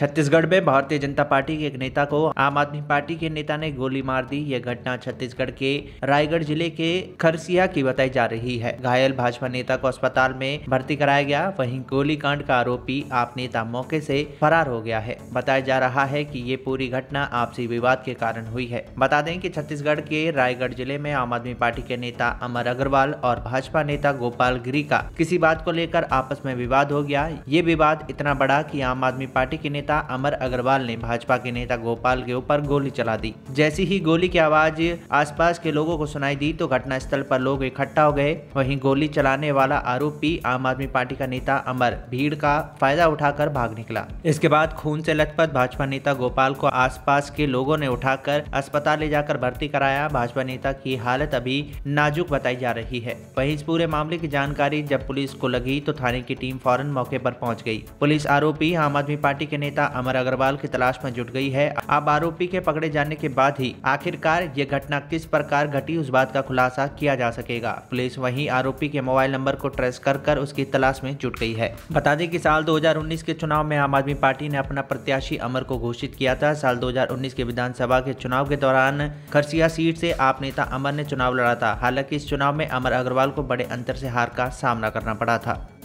छत्तीसगढ़ में भारतीय जनता पार्टी के एक नेता को आम आदमी पार्टी के नेता ने गोली मार दी यह घटना छत्तीसगढ़ के रायगढ़ जिले के खरसिया की बताई जा रही है घायल भाजपा नेता को अस्पताल में भर्ती कराया गया वहीं गोलीकांड का आरोपी आप नेता मौके से फरार हो गया है बताया जा रहा है कि ये पूरी घटना आपसी विवाद के कारण हुई है बता दें कि छत्तीसगढ़ के रायगढ़ जिले में आम आदमी पार्टी के नेता अमर अग्रवाल और भाजपा नेता गोपाल गिरी का किसी बात को लेकर आपस में विवाद हो गया ये विवाद इतना बड़ा की आम आदमी पार्टी के नेता नेता अमर अग्रवाल ने भाजपा के नेता गोपाल के ऊपर गोली चला दी जैसी ही गोली की आवाज आसपास के लोगों को सुनाई दी तो घटनास्थल पर लोग इकट्ठा हो गए वहीं गोली चलाने वाला आरोपी आम आदमी पार्टी का नेता अमर भीड़ का फायदा उठाकर भाग निकला इसके बाद खून से लथपथ भाजपा नेता गोपाल को आसपास के लोगों ने उठाकर अस्पताल ले जाकर भर्ती कराया भाजपा नेता की हालत अभी नाजुक बताई जा रही है वही इस पूरे मामले की जानकारी जब पुलिस को लगी तो थाने की टीम फौरन मौके पर पहुंच गई पुलिस आरोपी आम आदमी पार्टी के नेता नेता अमर अग्रवाल की तलाश में जुट गई है अब आरोपी के पकड़े जाने के बाद ही आखिरकार ये घटना किस प्रकार घटी उस बात का खुलासा किया जा सकेगा पुलिस वहीं आरोपी के मोबाइल नंबर को ट्रेस कर कर उसकी तलाश में जुट गई है बता दें कि साल 2019 के चुनाव में आम आदमी पार्टी ने अपना प्रत्याशी अमर को घोषित किया था साल दो के विधानसभा के चुनाव के दौरान खरसिया सीट से आप नेता अमर ने चुनाव लड़ा था हालांकि इस चुनाव में अमर अग्रवाल को बड़े अंतर से हार का सामना करना पड़ा था